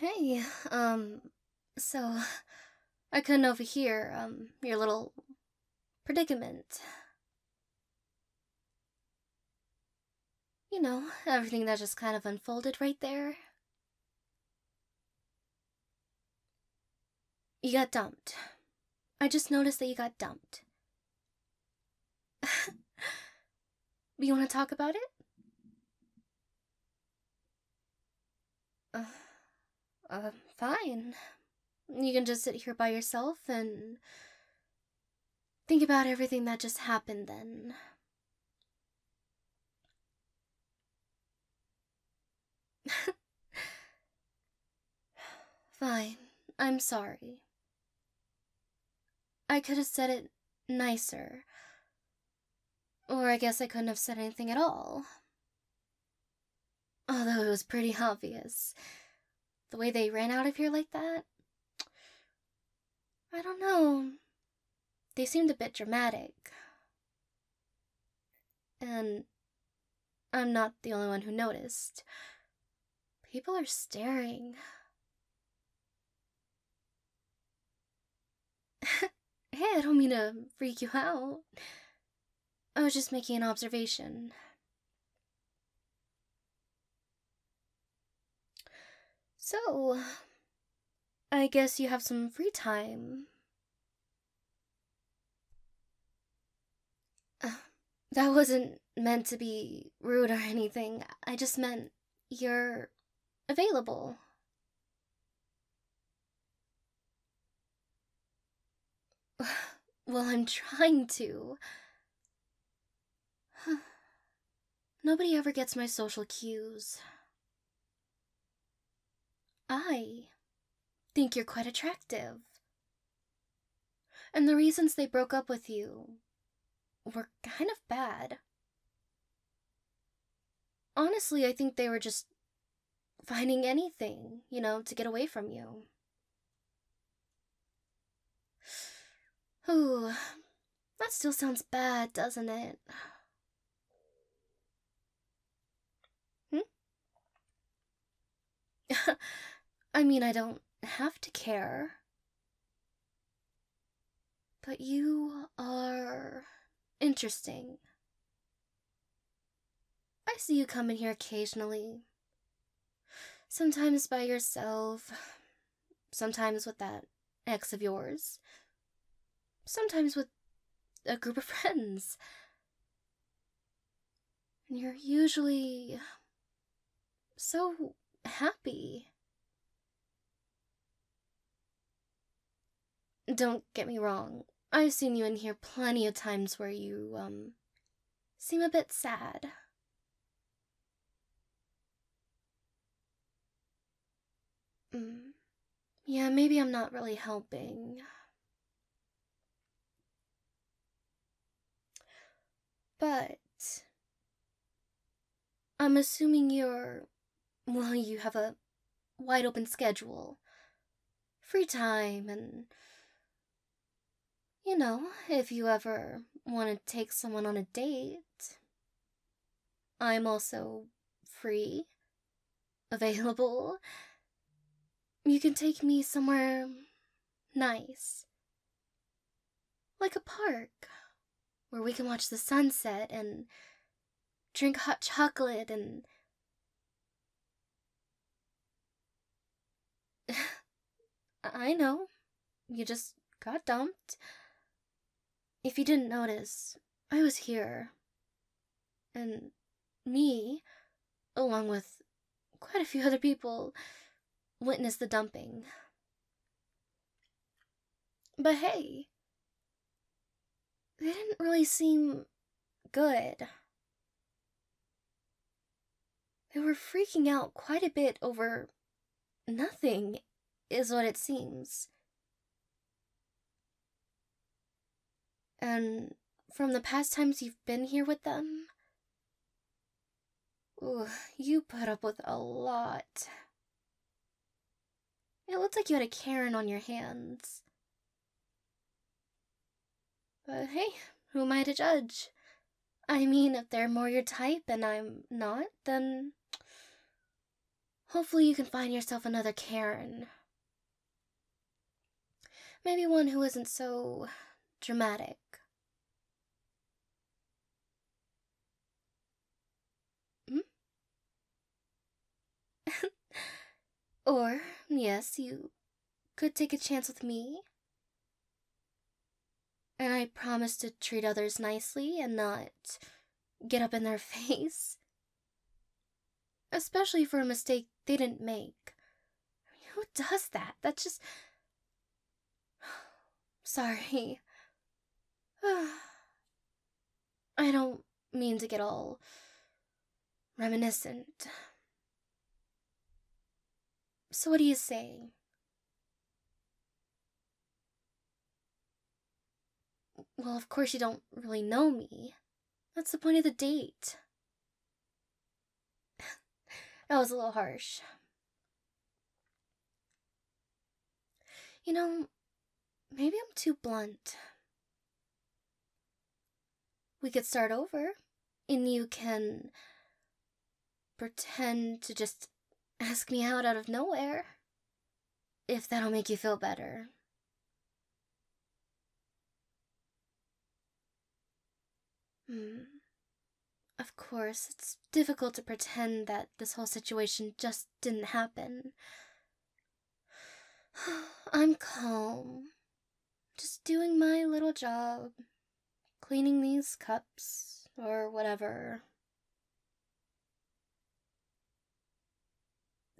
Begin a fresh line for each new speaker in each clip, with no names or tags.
Hey, um, so I couldn't overhear, um, your little predicament. You know, everything that just kind of unfolded right there. You got dumped. I just noticed that you got dumped. you want to talk about it? Uh. Uh, fine. You can just sit here by yourself and think about everything that just happened then. Fine, I'm sorry. I could have said it nicer. Or I guess I couldn't have said anything at all. Although it was pretty obvious. The way they ran out of here like that? I don't know. They seemed a bit dramatic. And I'm not the only one who noticed. People are staring. hey, I don't mean to freak you out. I was just making an observation. So, I guess you have some free time. Uh, that wasn't meant to be rude or anything. I just meant you're available. Well, I'm trying to. Nobody ever gets my social cues. I think you're quite attractive. And the reasons they broke up with you were kind of bad. Honestly, I think they were just finding anything, you know, to get away from you. Ooh, that still sounds bad, doesn't it? Hmm? I mean, I don't have to care. But you are interesting. I see you come in here occasionally. Sometimes by yourself, sometimes with that ex of yours, sometimes with a group of friends. And you're usually so happy. Don't get me wrong, I've seen you in here plenty of times where you, um, seem a bit sad. Mm. Yeah, maybe I'm not really helping. But I'm assuming you're. Well, you have a wide open schedule, free time, and you know, if you ever want to take someone on a date, I'm also free, available. You can take me somewhere nice, like a park where we can watch the sunset and drink hot chocolate and. I know. You just got dumped. If you didn't notice, I was here. And me, along with quite a few other people, witnessed the dumping. But hey, they didn't really seem good. They were freaking out quite a bit over nothing, is what it seems. And um, from the past times you've been here with them? Ooh, you put up with a lot. It looked like you had a Karen on your hands. But hey, who am I to judge? I mean, if they're more your type and I'm not, then hopefully you can find yourself another Karen. Maybe one who isn't so dramatic. Hmm? or, yes, you could take a chance with me. And I promise to treat others nicely and not get up in their face. Especially for a mistake they didn't make. Who does that? That's just. Sorry. I don't mean to get all reminiscent. So, what do you say? Well, of course, you don't really know me. That's the point of the date. that was a little harsh. You know, maybe I'm too blunt. We could start over, and you can pretend to just ask me out out of nowhere. If that'll make you feel better. Hmm. Of course, it's difficult to pretend that this whole situation just didn't happen. I'm calm. Just doing my little job cleaning these cups or whatever.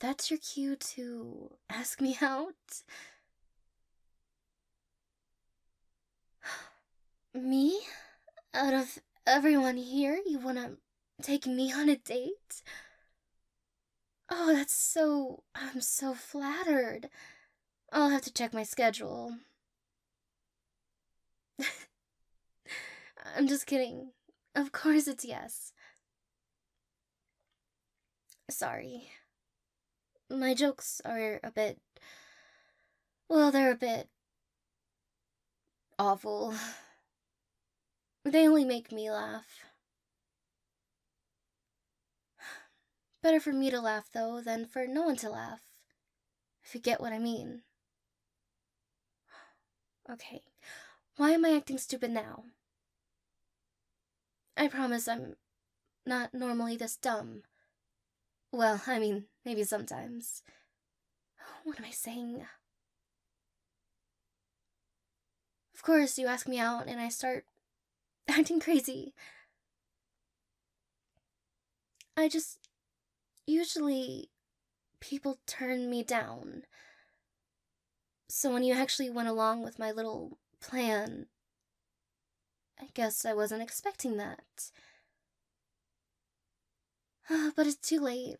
That's your cue to ask me out? me? Out of everyone here, you wanna take me on a date? Oh, that's so. I'm so flattered. I'll have to check my schedule. I'm just kidding. Of course it's yes. Sorry. My jokes are a bit. Well, they're a bit. awful. They only make me laugh. Better for me to laugh, though, than for no one to laugh. If you get what I mean. Okay, why am I acting stupid now? I promise I'm not normally this dumb. Well, I mean, maybe sometimes. What am I saying? Of course, you ask me out and I start acting crazy. I just. Usually, people turn me down. So when you actually went along with my little plan, I guess I wasn't expecting that. Oh, but it's too late.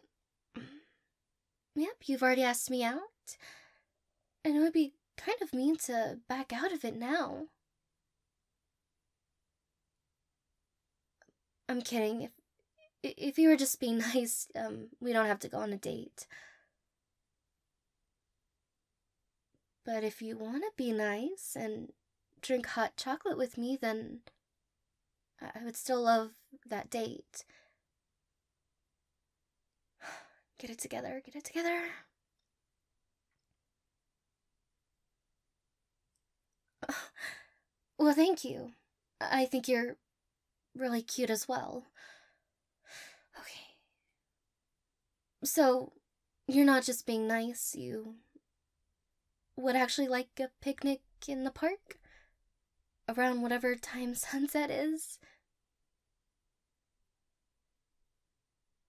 Yep, you've already asked me out. And it would be kind of mean to back out of it now. I'm kidding. If if you were just being nice, um, we don't have to go on a date. But if you want to be nice and drink hot chocolate with me, then I would still love that date. Get it together, get it together. Well, thank you. I think you're really cute as well. Okay. So, you're not just being nice, you would actually like a picnic in the park? around whatever time sunset is?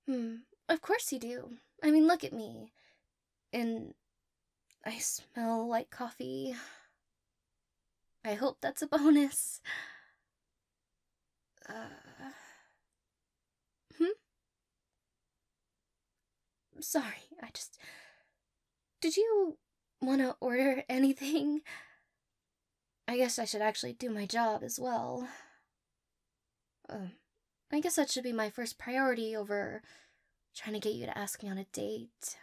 Hmm, of course you do. I mean, look at me. And I smell like coffee. I hope that's a bonus. Uh, hmm? Sorry, I just. Did you want to order anything? I guess I should actually do my job as well. Um, I guess that should be my first priority over trying to get you to ask me on a date.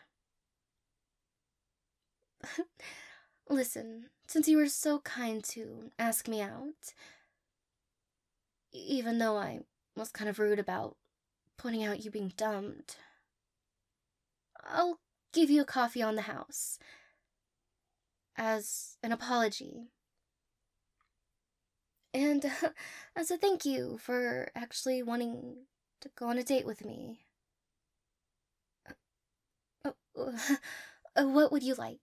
Listen, since you were so kind to ask me out, even though I was kind of rude about pointing out you being dumped, I'll give you a coffee on the house as an apology and uh, as a thank you for actually wanting to go on a date with me. Uh, uh, uh, what would you like?